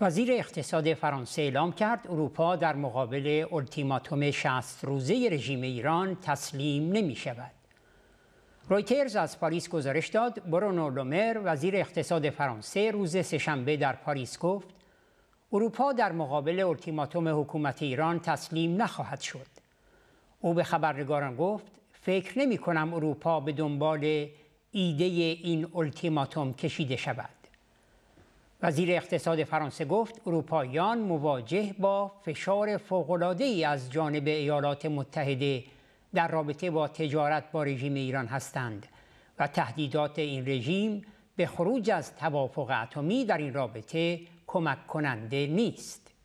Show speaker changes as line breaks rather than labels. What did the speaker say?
وزیر اقتصاد فرانسه اعلام کرد اروپا در مقابل التیماتوم 60 روزه رژیم ایران تسلیم نمی شود. رویترز از پاریس گزارش داد برونو لومر وزیر اقتصاد فرانسه روز سهشنبه در پاریس گفت اروپا در مقابل التیماتوم حکومت ایران تسلیم نخواهد شد. او به خبرنگاران گفت فکر نمی کنم اروپا به دنبال ایده این التیماتوم کشیده شود. وزیر اقتصاد فرانسه گفت اروپاییان مواجه با فشار ای از جانب ایالات متحده در رابطه با تجارت با رژیم ایران هستند و تهدیدات این رژیم به خروج از توافق اتمی در این رابطه کمک کننده نیست.